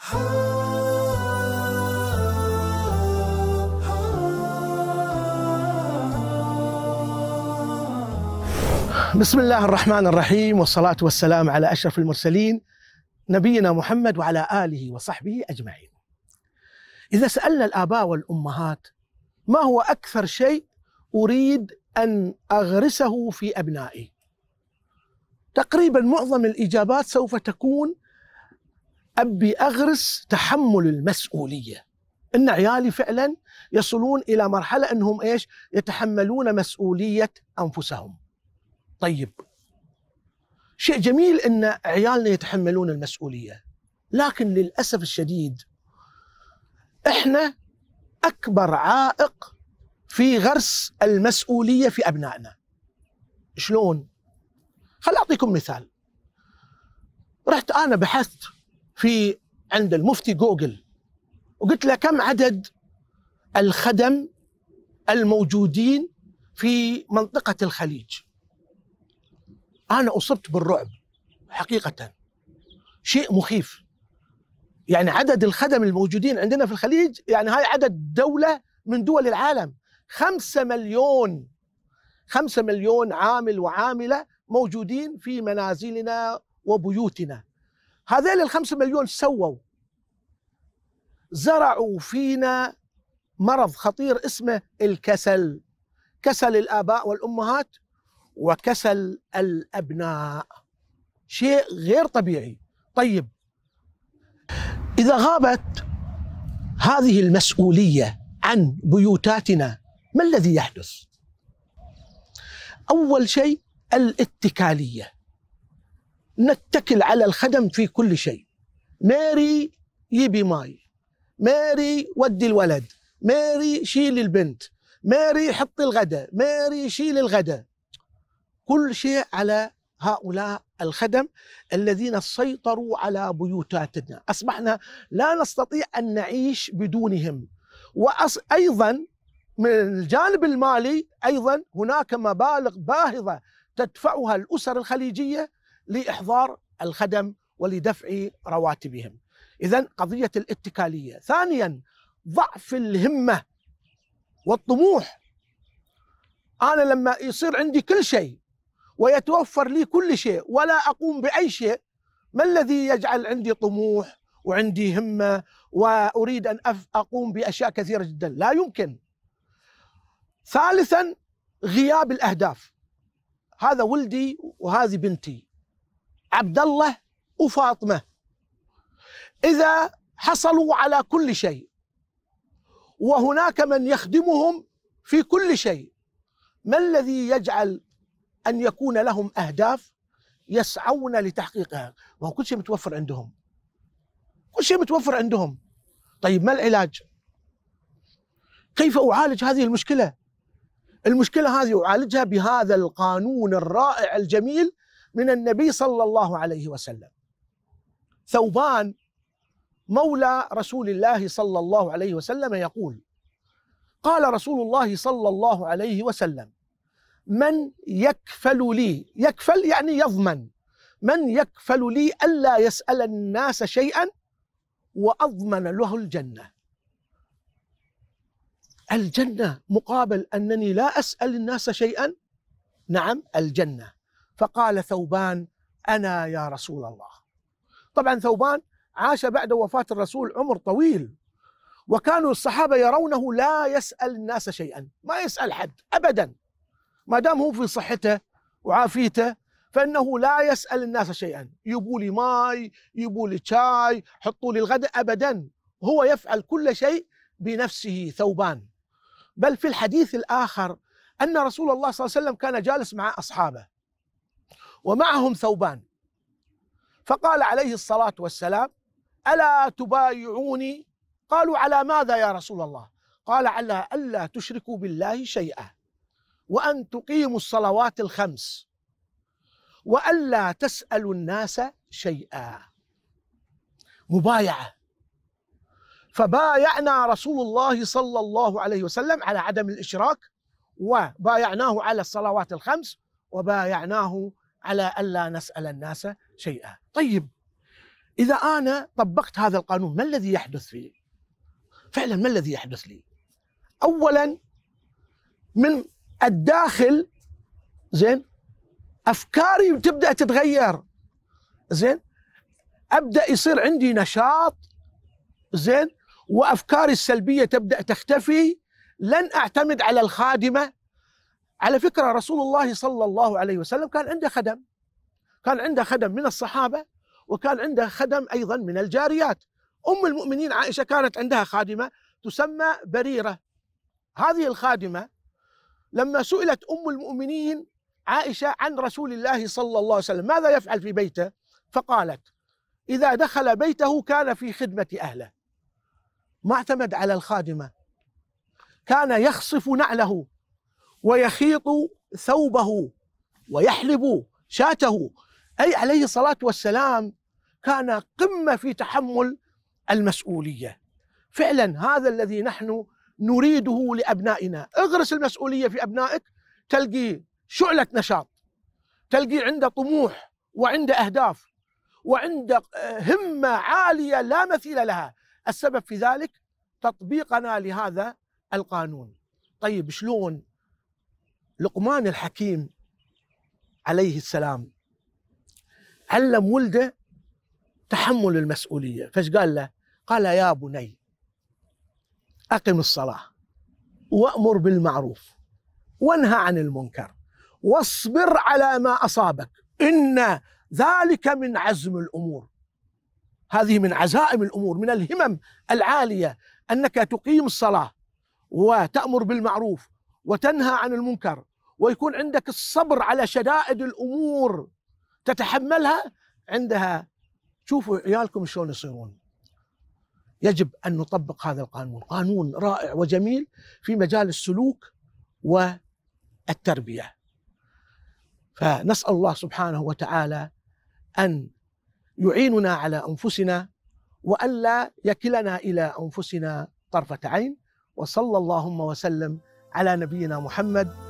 بسم الله الرحمن الرحيم والصلاة والسلام على أشرف المرسلين نبينا محمد وعلى آله وصحبه أجمعين إذا سألنا الآباء والأمهات ما هو أكثر شيء أريد أن أغرسه في أبنائي تقريبا معظم الإجابات سوف تكون أبي أغرس تحمل المسؤولية ان عيالي فعلا يصلون الى مرحله انهم ايش؟ يتحملون مسؤوليه انفسهم. طيب شيء جميل ان عيالنا يتحملون المسؤوليه لكن للاسف الشديد احنا اكبر عائق في غرس المسؤوليه في ابنائنا. شلون؟ خل اعطيكم مثال. رحت انا بحثت في عند المفتي جوجل وقلت له كم عدد الخدم الموجودين في منطقة الخليج أنا أصبت بالرعب حقيقة شيء مخيف يعني عدد الخدم الموجودين عندنا في الخليج يعني هاي عدد دولة من دول العالم خمسة مليون خمسة مليون عامل وعاملة موجودين في منازلنا وبيوتنا هذيل الخمسة مليون سووا زرعوا فينا مرض خطير اسمه الكسل كسل الآباء والأمهات وكسل الأبناء شيء غير طبيعي طيب إذا غابت هذه المسؤولية عن بيوتاتنا ما الذي يحدث؟ أول شيء الاتكالية نتكل على الخدم في كل شيء ماري يبي ماي ماري ودي الولد ماري شيل البنت ماري حط الغداء ماري شيل الغداء كل شيء على هؤلاء الخدم الذين سيطروا على بيوتاتنا أصبحنا لا نستطيع أن نعيش بدونهم وأيضا من الجانب المالي أيضا هناك مبالغ باهظة تدفعها الأسر الخليجية لإحضار الخدم ولدفع رواتبهم إذا قضية الاتكالية ثانيا ضعف الهمة والطموح أنا لما يصير عندي كل شيء ويتوفر لي كل شيء ولا أقوم بأي شيء ما الذي يجعل عندي طموح وعندي همة وأريد أن أقوم بأشياء كثيرة جدا لا يمكن ثالثا غياب الأهداف هذا ولدي وهذه بنتي عبد الله وفاطمه اذا حصلوا على كل شيء وهناك من يخدمهم في كل شيء ما الذي يجعل ان يكون لهم اهداف يسعون لتحقيقها ما هو كل شيء متوفر عندهم كل شيء متوفر عندهم طيب ما العلاج كيف اعالج هذه المشكله المشكله هذه اعالجها بهذا القانون الرائع الجميل من النبي صلى الله عليه وسلم ثوبان مولى رسول الله صلى الله عليه وسلم يقول قال رسول الله صلى الله عليه وسلم من يكفل لي يكفل يعني يضمن من يكفل لي ألا يسأل الناس شيئا وأضمن له الجنة الجنة مقابل أنني لا أسأل الناس شيئا نعم الجنة فقال ثوبان أنا يا رسول الله طبعا ثوبان عاش بعد وفاة الرسول عمر طويل وكانوا الصحابة يرونه لا يسأل الناس شيئا ما يسأل حد أبدا ما دام هو في صحته وعافيته فإنه لا يسأل الناس شيئا يبوا لي ماي يبوا لي شاي حطوا لي الغداء أبدا هو يفعل كل شيء بنفسه ثوبان بل في الحديث الآخر أن رسول الله صلى الله عليه وسلم كان جالس مع أصحابه ومعهم ثوبان فقال عليه الصلاة والسلام ألا تبايعوني قالوا على ماذا يا رسول الله قال على ألا تشركوا بالله شيئا وأن تقيموا الصلوات الخمس وألا تسألوا الناس شيئا مبايعة فبايعنا رسول الله صلى الله عليه وسلم على عدم الإشراك وبايعناه على الصلوات الخمس وبايعناه على ألا نسأل الناس شيئا طيب إذا أنا طبقت هذا القانون ما الذي يحدث في فعلا ما الذي يحدث لي أولا من الداخل زين أفكاري تبدأ تتغير زين أبدأ يصير عندي نشاط زين وأفكاري السلبية تبدأ تختفي لن أعتمد على الخادمة على فكرة رسول الله صلى الله عليه وسلم كان عنده خدم كان عنده خدم من الصحابة وكان عنده خدم أيضا من الجاريات أم المؤمنين عائشة كانت عندها خادمة تسمى بريرة هذه الخادمة لما سئلت أم المؤمنين عائشة عن رسول الله صلى الله عليه وسلم ماذا يفعل في بيته فقالت إذا دخل بيته كان في خدمة أهله ما اعتمد على الخادمة كان يخصف نعله ويخيط ثوبه ويحلب شاته أي عليه الصلاة والسلام كان قمة في تحمل المسؤولية فعلا هذا الذي نحن نريده لأبنائنا اغرس المسؤولية في أبنائك تلقي شعلة نشاط تلقي عنده طموح وعنده أهداف وعنده آه، همة عالية لا مثيل لها السبب في ذلك تطبيقنا لهذا القانون طيب شلون لقمان الحكيم عليه السلام علم ولده تحمل المسؤولية فايش قال له قال يا بني أقم الصلاة وأمر بالمعروف وانهى عن المنكر واصبر على ما أصابك إن ذلك من عزم الأمور هذه من عزائم الأمور من الهمم العالية أنك تقيم الصلاة وتأمر بالمعروف وتنهى عن المنكر ويكون عندك الصبر على شدائد الامور تتحملها عندها شوفوا عيالكم شلون يصيرون يجب ان نطبق هذا القانون قانون رائع وجميل في مجال السلوك والتربيه فنسال الله سبحانه وتعالى ان يعيننا على انفسنا والا يكلنا الى انفسنا طرفه عين وصلى اللهم وسلم على نبينا محمد